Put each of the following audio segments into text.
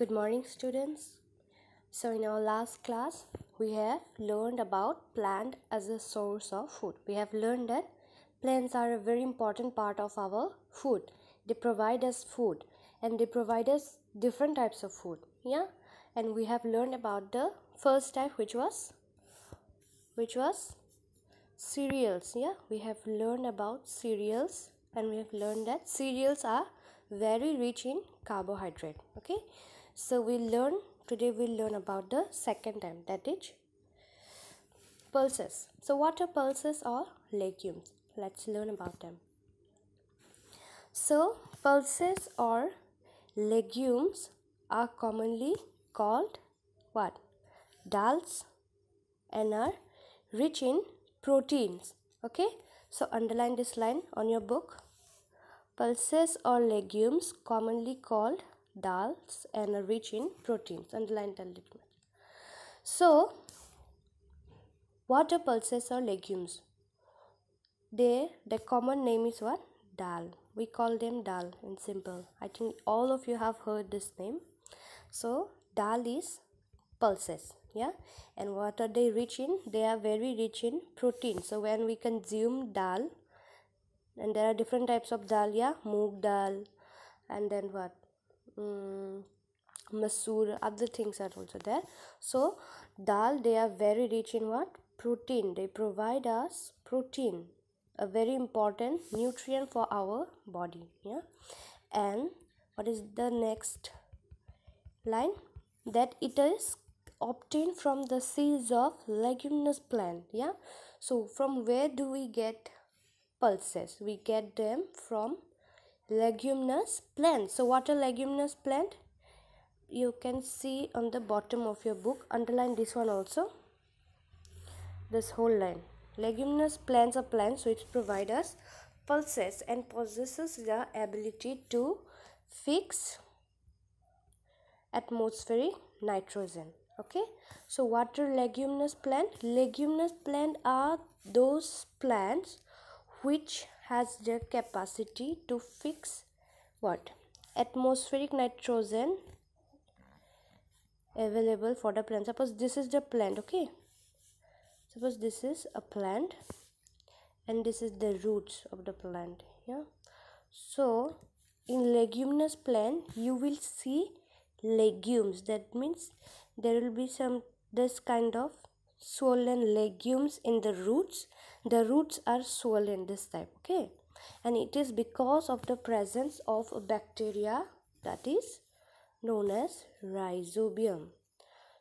Good morning, students. So, in our last class, we have learned about plant as a source of food. We have learned that plants are a very important part of our food. They provide us food and they provide us different types of food. Yeah, and we have learned about the first type, which was which was cereals. Yeah, we have learned about cereals and we have learned that cereals are very rich in carbohydrate. Okay so we learn today we learn about the second time that is pulses so what are pulses or legumes let's learn about them so pulses or legumes are commonly called what dals and are rich in proteins okay so underline this line on your book pulses or legumes commonly called dals and are rich in proteins underline that so what are pulses or legumes they the common name is what dal we call them dal in simple i think all of you have heard this name so dal is pulses yeah and what are they rich in they are very rich in protein so when we consume dal and there are different types of dal yeah moog dal and then what um, masoor other things are also there so dal they are very rich in what protein they provide us protein a very important nutrient for our body yeah and what is the next line that it is obtained from the seeds of leguminous plant yeah so from where do we get pulses we get them from leguminous plant so what are leguminous plant you can see on the bottom of your book underline this one also this whole line leguminous plants are plants which provide us pulses and possesses the ability to fix atmospheric nitrogen okay so what are leguminous plant leguminous plant are those plants which has the capacity to fix what atmospheric nitrogen available for the plant suppose this is the plant okay suppose this is a plant and this is the roots of the plant yeah so in leguminous plant you will see legumes that means there will be some this kind of swollen legumes in the roots the roots are swollen this type, okay and it is because of the presence of bacteria that is known as rhizobium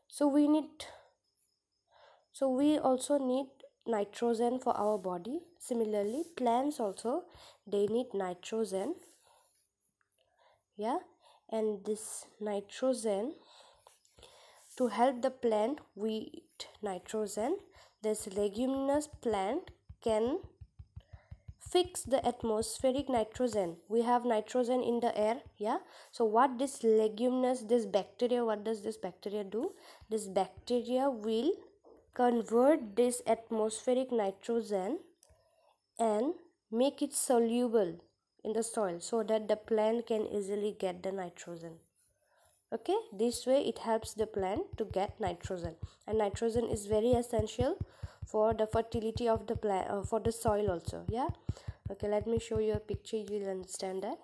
so we need so we also need nitrogen for our body similarly plants also they need nitrogen yeah and this nitrogen to help the plant We need nitrogen this leguminous plant can fix the atmospheric nitrogen we have nitrogen in the air yeah so what this leguminous this bacteria what does this bacteria do this bacteria will convert this atmospheric nitrogen and make it soluble in the soil so that the plant can easily get the nitrogen okay this way it helps the plant to get nitrogen and nitrogen is very essential for the fertility of the plant uh, for the soil also yeah okay let me show you a picture you will understand that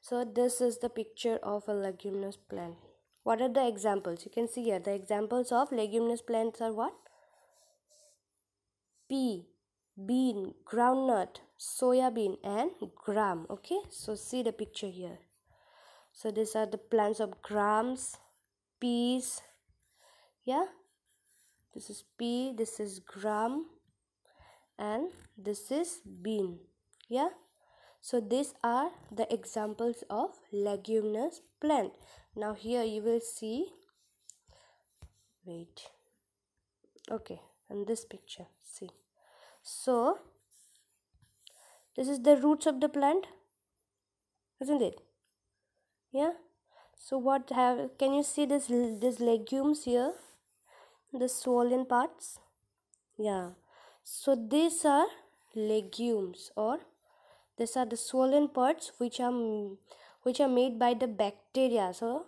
so this is the picture of a leguminous plant what are the examples you can see here the examples of leguminous plants are what pea bean groundnut soya bean and gram okay so see the picture here so these are the plants of grams peas yeah this is pea this is gram and this is bean yeah so these are the examples of leguminous plant now here you will see wait okay and this picture see so this is the roots of the plant isn't it yeah so what have can you see this this legumes here the swollen parts yeah so these are legumes or these are the swollen parts which are which are made by the bacteria so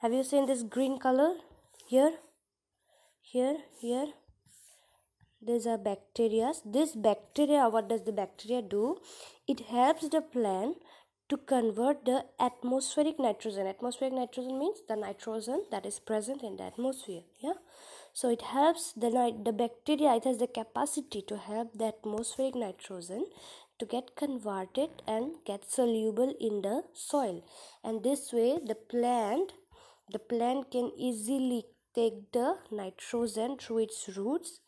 have you seen this green color here here here these are bacteria this bacteria what does the bacteria do it helps the plant to convert the atmospheric nitrogen atmospheric nitrogen means the nitrogen that is present in the atmosphere yeah so it helps the the bacteria it has the capacity to help the atmospheric nitrogen to get converted and get soluble in the soil and this way the plant the plant can easily take the nitrogen through its roots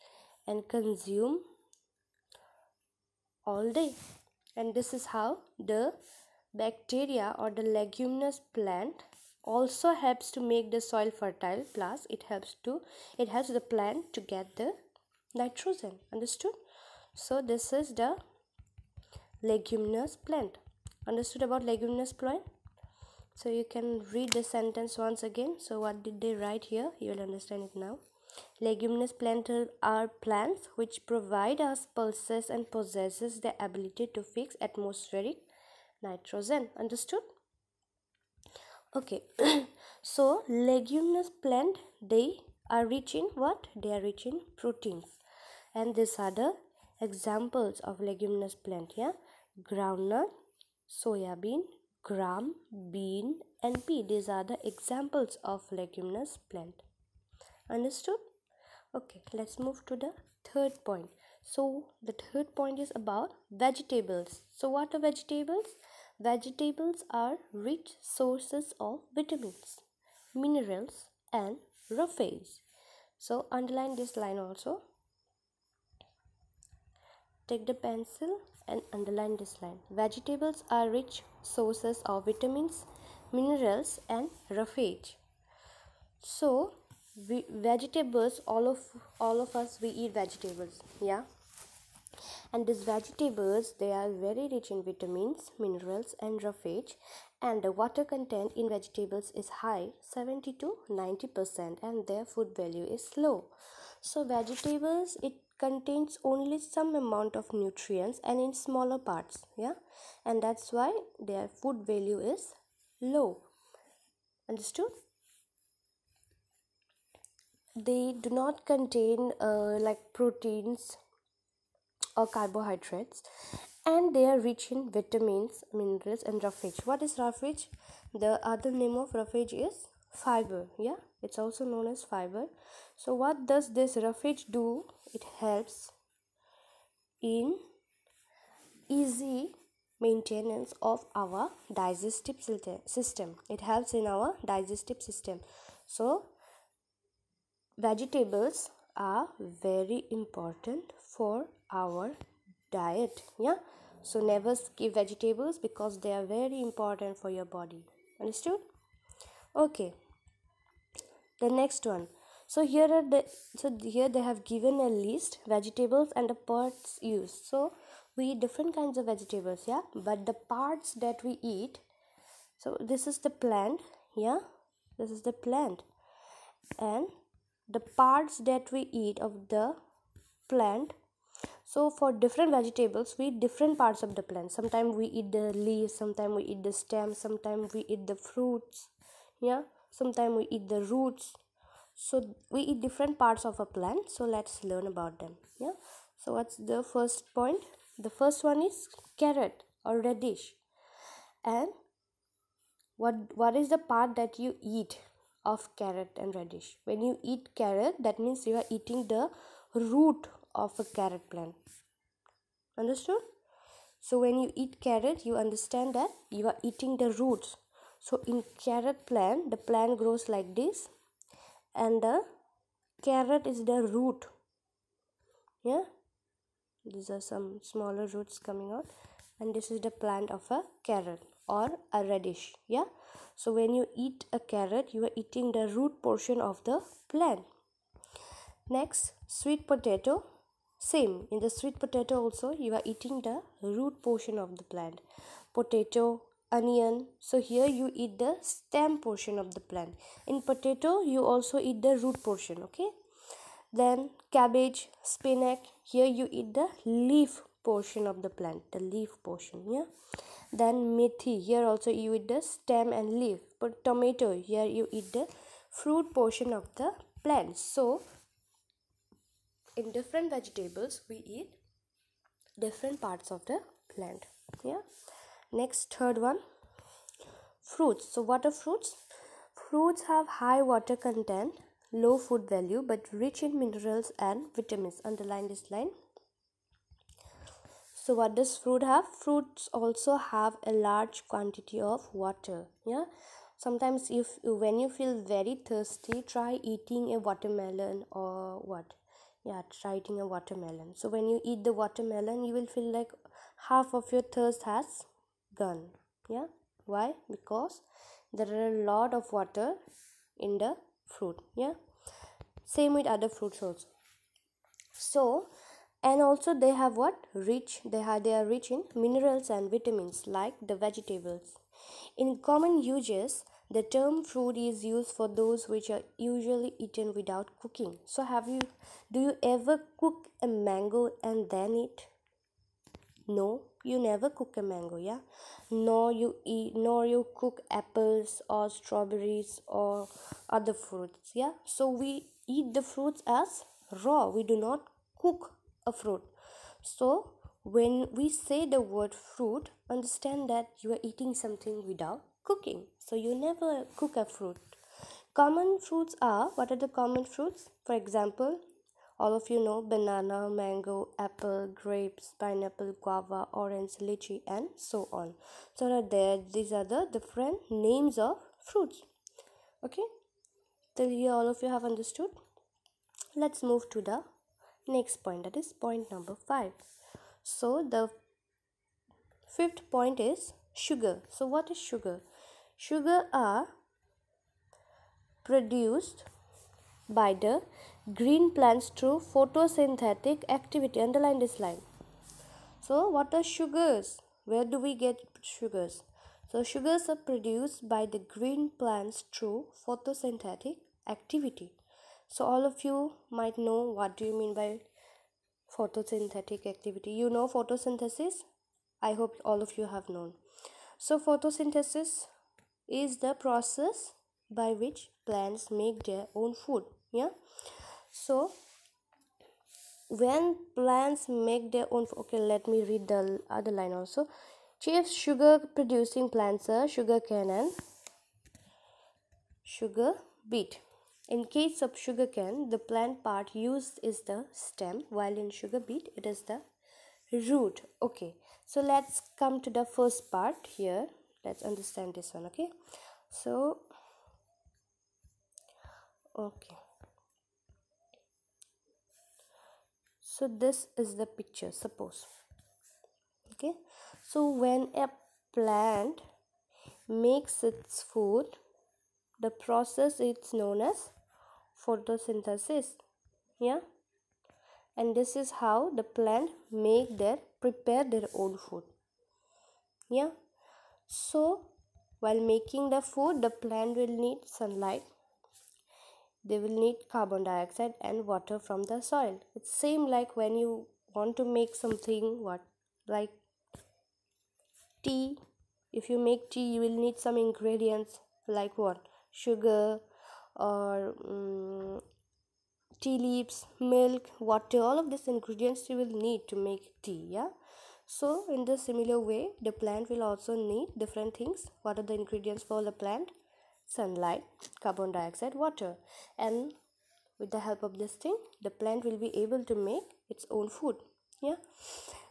and consume all day and this is how the bacteria or the leguminous plant also helps to make the soil fertile plus it helps to it helps the plant to get the nitrogen understood so this is the leguminous plant understood about leguminous plant so you can read the sentence once again so what did they write here you will understand it now Leguminous plants are plants which provide us pulses and possesses the ability to fix atmospheric nitrogen understood okay so leguminous plant they are rich in what they are rich in proteins and these are the examples of leguminous plant here yeah? groundnut soya bean gram bean and pea these are the examples of leguminous plant understood okay let's move to the third point so the third point is about vegetables so what are vegetables Vegetables are rich sources of vitamins, minerals, and roughage. So, underline this line also. Take the pencil and underline this line. Vegetables are rich sources of vitamins, minerals, and roughage. So, we, vegetables all of all of us we eat vegetables yeah and these vegetables they are very rich in vitamins minerals and roughage and the water content in vegetables is high 70 to 90 percent and their food value is low so vegetables it contains only some amount of nutrients and in smaller parts yeah and that's why their food value is low understood they do not contain uh, like proteins or carbohydrates and they are rich in vitamins minerals and roughage what is roughage the other name of roughage is fiber yeah it's also known as fiber so what does this roughage do it helps in easy maintenance of our digestive system it helps in our digestive system so vegetables are very important for our diet yeah so never skip vegetables because they are very important for your body understood okay the next one so here are the so here they have given a list vegetables and the parts used so we eat different kinds of vegetables yeah but the parts that we eat so this is the plant yeah this is the plant and the parts that we eat of the plant so for different vegetables we eat different parts of the plant sometimes we eat the leaves sometimes we eat the stem sometimes we eat the fruits yeah sometimes we eat the roots so we eat different parts of a plant so let's learn about them yeah so what's the first point the first one is carrot or radish and what what is the part that you eat of carrot and radish when you eat carrot that means you are eating the root of a carrot plant. Understood? So when you eat carrot, you understand that you are eating the roots. So in carrot plant, the plant grows like this and the carrot is the root. Yeah. These are some smaller roots coming out and this is the plant of a carrot or a radish. Yeah. So when you eat a carrot, you are eating the root portion of the plant. Next, sweet potato same in the sweet potato also you are eating the root portion of the plant. Potato, onion. So here you eat the stem portion of the plant. In potato you also eat the root portion, okay? Then cabbage, spinach. Here you eat the leaf portion of the plant, the leaf portion, yeah? Then methi. Here also you eat the stem and leaf. But tomato, here you eat the fruit portion of the plant. So in different vegetables we eat different parts of the plant yeah next third one fruits so what are fruits fruits have high water content low food value but rich in minerals and vitamins underline this line so what does fruit have fruits also have a large quantity of water yeah sometimes if when you feel very thirsty try eating a watermelon or what yeah writing a watermelon so when you eat the watermelon you will feel like half of your thirst has gone yeah why because there are a lot of water in the fruit yeah same with other fruits also so and also they have what rich they are they are rich in minerals and vitamins like the vegetables in common uses the term fruit is used for those which are usually eaten without cooking. So have you do you ever cook a mango and then eat? No, you never cook a mango, yeah? Nor you eat nor you cook apples or strawberries or other fruits, yeah? So we eat the fruits as raw. We do not cook a fruit. So when we say the word fruit, understand that you are eating something without cooking so you never cook a fruit common fruits are what are the common fruits for example all of you know banana mango apple grapes pineapple guava orange lychee and so on so right there these are the different names of fruits okay till here all of you have understood let's move to the next point that is point number 5 so the fifth point is sugar so what is sugar sugar are produced by the green plants through photosynthetic activity underline this line so what are sugars where do we get sugars so sugars are produced by the green plants through photosynthetic activity so all of you might know what do you mean by photosynthetic activity you know photosynthesis i hope all of you have known so photosynthesis is the process by which plants make their own food yeah so when plants make their own okay let me read the other line also chief sugar producing plants are sugar cane and sugar beet in case of sugar cane, the plant part used is the stem, while in sugar beet, it is the root. Okay, so let's come to the first part here let's understand this one okay so okay so this is the picture suppose okay so when a plant makes its food the process is known as photosynthesis yeah and this is how the plant make their prepare their own food yeah so, while making the food, the plant will need sunlight. They will need carbon dioxide and water from the soil. It's same like when you want to make something what like tea. If you make tea, you will need some ingredients like what sugar or um, tea leaves, milk, water. All of these ingredients you will need to make tea. Yeah so in the similar way the plant will also need different things what are the ingredients for the plant sunlight carbon dioxide water and with the help of this thing the plant will be able to make its own food yeah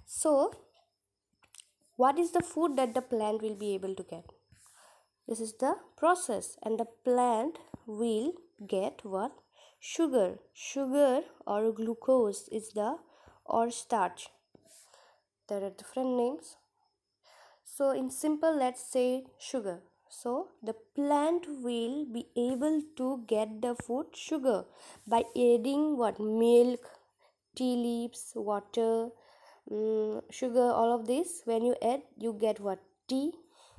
so what is the food that the plant will be able to get this is the process and the plant will get what sugar sugar or glucose is the or starch there are different names so in simple let's say sugar so the plant will be able to get the food sugar by adding what milk tea leaves water um, sugar all of this when you add you get what tea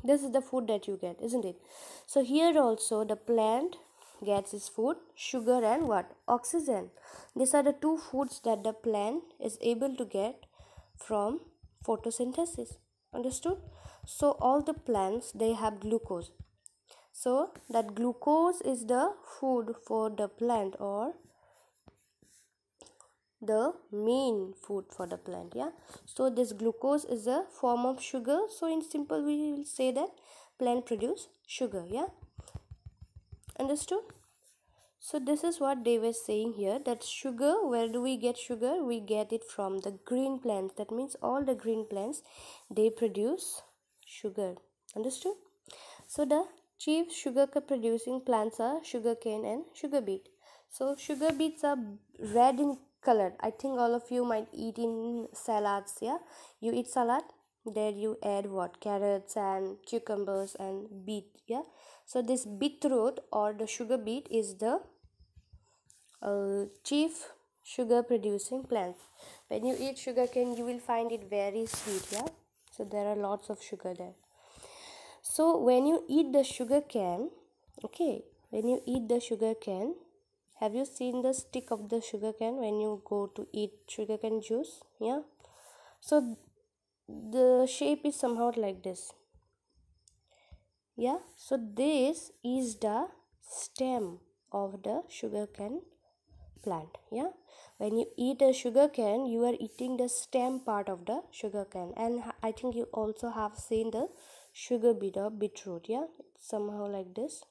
this is the food that you get isn't it so here also the plant gets its food sugar and what oxygen these are the two foods that the plant is able to get from photosynthesis understood so all the plants they have glucose so that glucose is the food for the plant or the main food for the plant yeah so this glucose is a form of sugar so in simple we will say that plant produce sugar yeah understood so this is what they were saying here that sugar where do we get sugar we get it from the green plants that means all the green plants they produce sugar understood so the chief sugar producing plants are sugarcane and sugar beet so sugar beets are red in color I think all of you might eat in salads yeah you eat salad there you add what carrots and cucumbers and beet yeah so this beetroot or the sugar beet is the uh, chief sugar producing plant. when you eat sugarcane you will find it very sweet yeah so there are lots of sugar there so when you eat the sugar cane okay when you eat the sugar cane have you seen the stick of the sugar cane when you go to eat sugar cane juice yeah so the shape is somehow like this yeah so this is the stem of the sugar cane plant yeah when you eat a sugar cane you are eating the stem part of the sugar cane and i think you also have seen the sugar beet of beetroot yeah it's somehow like this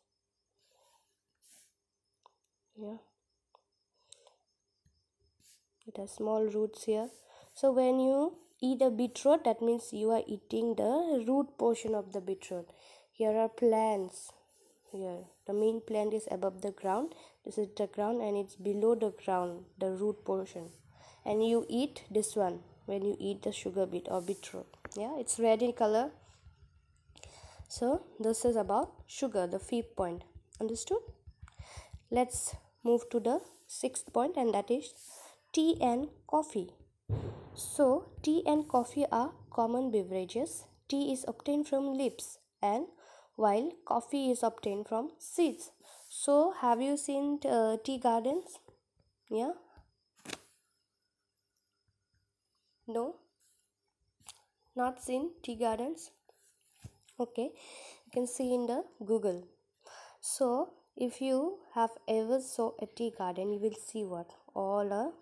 yeah it has small roots here so when you eat a beetroot that means you are eating the root portion of the beetroot here are plants here the main plant is above the ground this is the ground and it's below the ground the root portion and you eat this one when you eat the sugar beet or beetroot yeah it's red in color so this is about sugar the fifth point understood let's move to the sixth point and that is tea and coffee so tea and coffee are common beverages tea is obtained from leaves and while coffee is obtained from seeds so have you seen uh, tea gardens yeah no not seen tea gardens okay you can see in the google so if you have ever saw a tea garden you will see what all are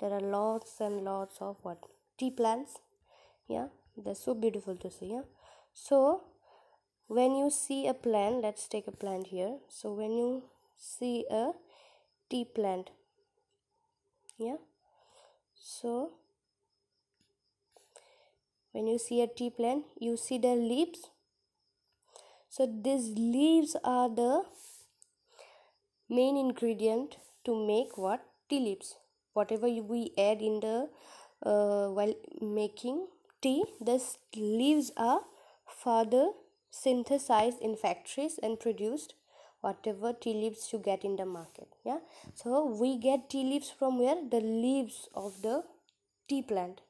there are lots and lots of what tea plants yeah they're so beautiful to see yeah so when you see a plant let's take a plant here so when you see a tea plant yeah so when you see a tea plant you see the leaves so these leaves are the main ingredient to make what tea leaves whatever we add in the uh, while making tea the leaves are for the synthesized in factories and produced whatever tea leaves you get in the market yeah so we get tea leaves from where the leaves of the tea plant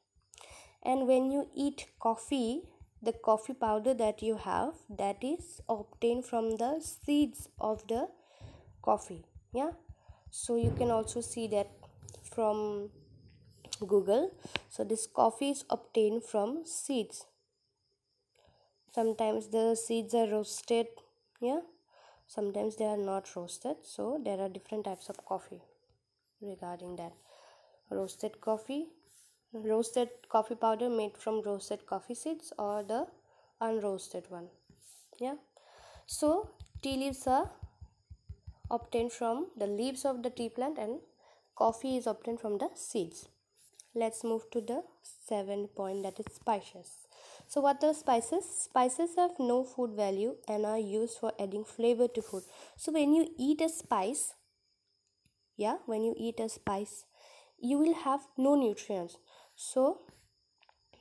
and when you eat coffee the coffee powder that you have that is obtained from the seeds of the coffee yeah so you can also see that from google so this coffee is obtained from seeds sometimes the seeds are roasted yeah sometimes they are not roasted so there are different types of coffee regarding that roasted coffee roasted coffee powder made from roasted coffee seeds or the unroasted one yeah so tea leaves are obtained from the leaves of the tea plant and coffee is obtained from the seeds let's move to the seventh point that is spices so, what are spices? Spices have no food value and are used for adding flavor to food. So, when you eat a spice, yeah, when you eat a spice, you will have no nutrients. So,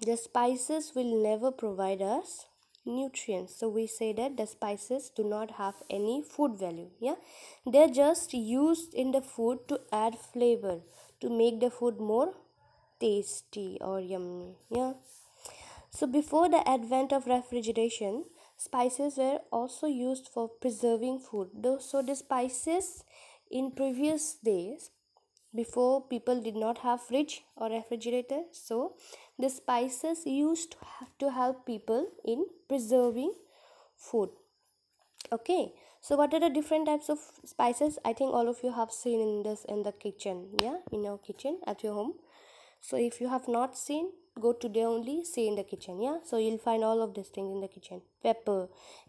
the spices will never provide us nutrients so we say that the spices do not have any food value yeah they're just used in the food to add flavor to make the food more tasty or yummy yeah so, before the advent of refrigeration, spices were also used for preserving food. So, the spices in previous days, before people did not have fridge or refrigerator, so the spices used to help people in preserving food. Okay, so what are the different types of spices? I think all of you have seen in this in the kitchen, yeah, in your kitchen at your home. So, if you have not seen, go today only say in the kitchen yeah so you'll find all of these things in the kitchen pepper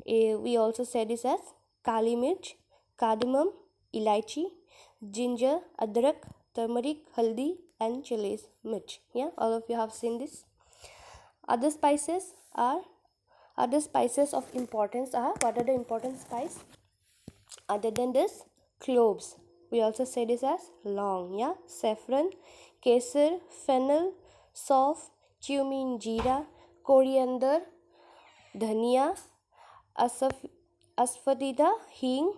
uh, we also said this as kali mirch cardamom elaichi ginger adrak turmeric haldi and chilies mirch yeah all of you have seen this other spices are other spices of importance are what are the important spice other than this cloves we also say this as long yeah saffron kesar fennel soft cumin, jeera, coriander, dhania, asaf, asafoetida, hing,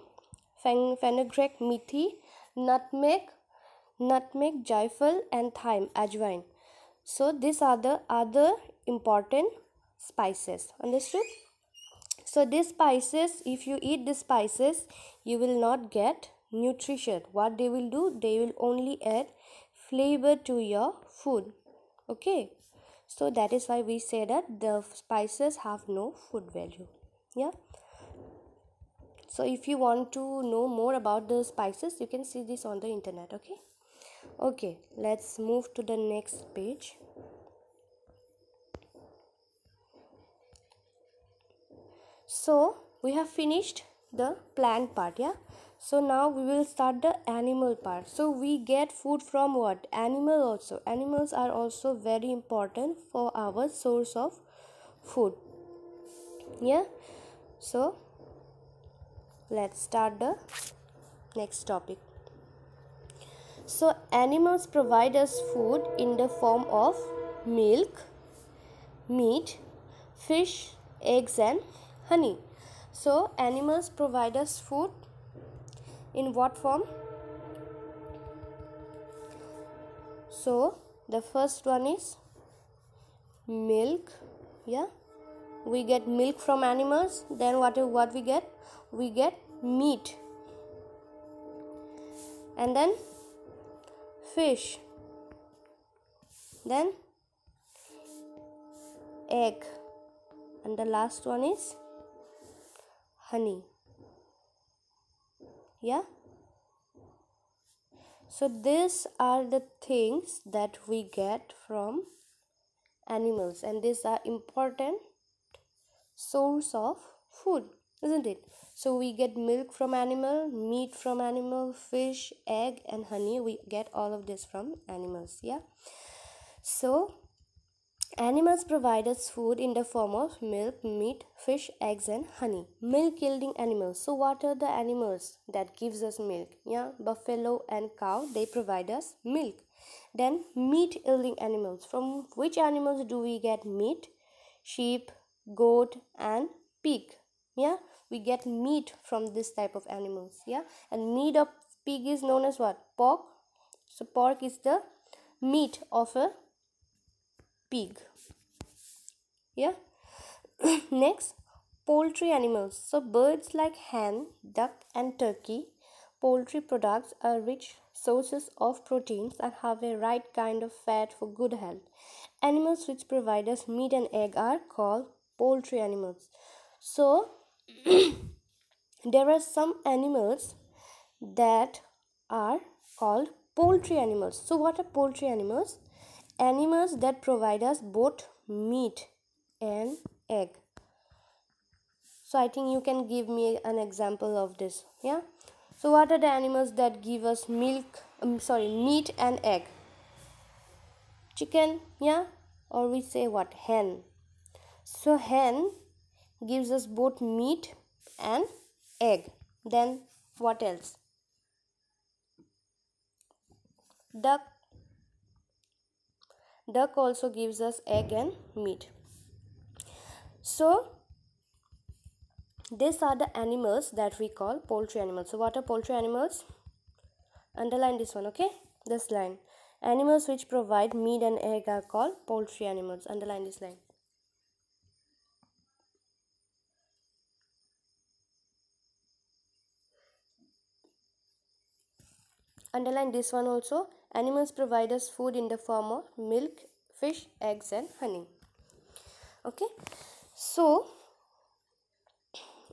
fenugreek, methi, nutmeg, nutmeg, jaifal and thyme, ajwain. So these are the other important spices. Understood? So these spices, if you eat these spices, you will not get nutrition. What they will do? They will only add flavor to your food. Okay so that is why we say that the spices have no food value yeah so if you want to know more about the spices you can see this on the internet okay okay let's move to the next page so we have finished the plant part yeah so now we will start the animal part so we get food from what animal also animals are also very important for our source of food yeah so let's start the next topic so animals provide us food in the form of milk meat fish eggs and honey so animals provide us food in what form so the first one is milk yeah we get milk from animals then what what we get we get meat and then fish then egg and the last one is honey yeah so these are the things that we get from animals and these are important source of food isn't it so we get milk from animal meat from animal fish egg and honey we get all of this from animals yeah so Animals provide us food in the form of milk, meat, fish, eggs and honey. Milk yielding animals. So what are the animals that gives us milk? Yeah, buffalo and cow, they provide us milk. Then meat yielding animals. From which animals do we get meat? Sheep, goat and pig. Yeah, we get meat from this type of animals. Yeah, and meat of pig is known as what? Pork. So pork is the meat of a pig yeah next poultry animals so birds like hen duck and turkey poultry products are rich sources of proteins and have a right kind of fat for good health animals which provide us meat and egg are called poultry animals so there are some animals that are called poultry animals so what are poultry animals animals that provide us both meat and egg so i think you can give me an example of this yeah so what are the animals that give us milk um, sorry meat and egg chicken yeah or we say what hen so hen gives us both meat and egg then what else duck duck also gives us egg and meat so these are the animals that we call poultry animals so what are poultry animals underline this one okay this line animals which provide meat and egg are called poultry animals underline this line underline this one also Animals provide us food in the form of milk, fish, eggs, and honey. Okay, so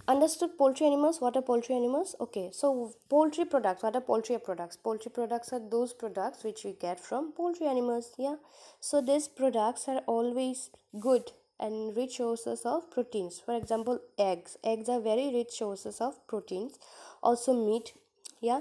understood poultry animals what are poultry animals okay so poultry products what are poultry products poultry products are those products which we get from poultry animals yeah so these products are always good and rich sources of proteins for example eggs eggs are very rich sources of proteins also meat yeah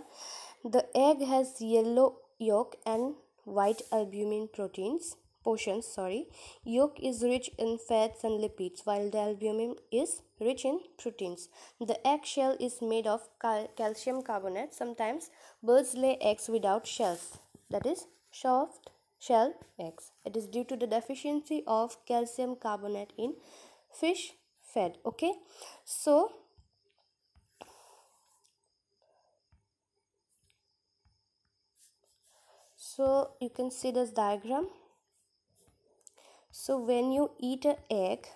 the egg has yellow yolk and white albumin proteins portions sorry yolk is rich in fats and lipids while the albumin is rich in proteins the eggshell is made of cal calcium carbonate sometimes birds lay eggs without shells that is soft shell eggs it is due to the deficiency of calcium carbonate in fish fed okay so so you can see this diagram so when you eat an egg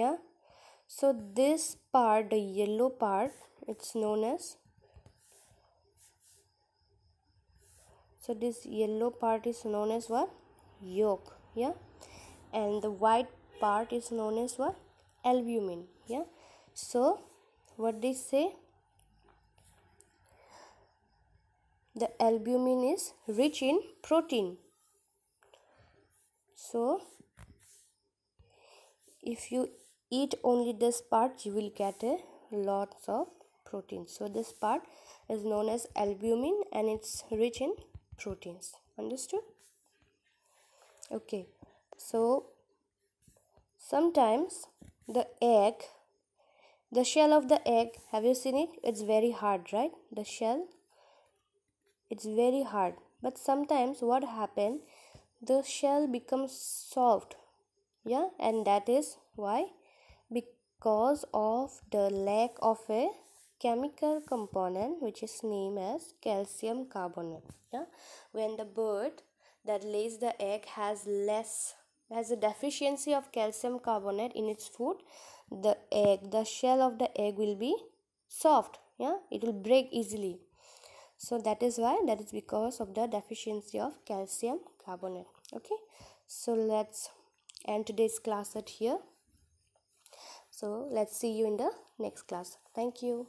yeah so this part the yellow part it's known as so this yellow part is known as what yolk yeah and the white part is known as what albumin yeah so what they say the albumin is rich in protein so if you eat only this part you will get a lots of protein so this part is known as albumin and it's rich in proteins understood okay so sometimes the egg the shell of the egg have you seen it it's very hard right the shell it's very hard. But sometimes what happen, the shell becomes soft. Yeah, and that is why because of the lack of a chemical component which is named as calcium carbonate. Yeah, when the bird that lays the egg has less has a deficiency of calcium carbonate in its food, the egg, the shell of the egg will be soft. Yeah, it will break easily so that is why that is because of the deficiency of calcium carbonate okay so let's end today's class at here so let's see you in the next class thank you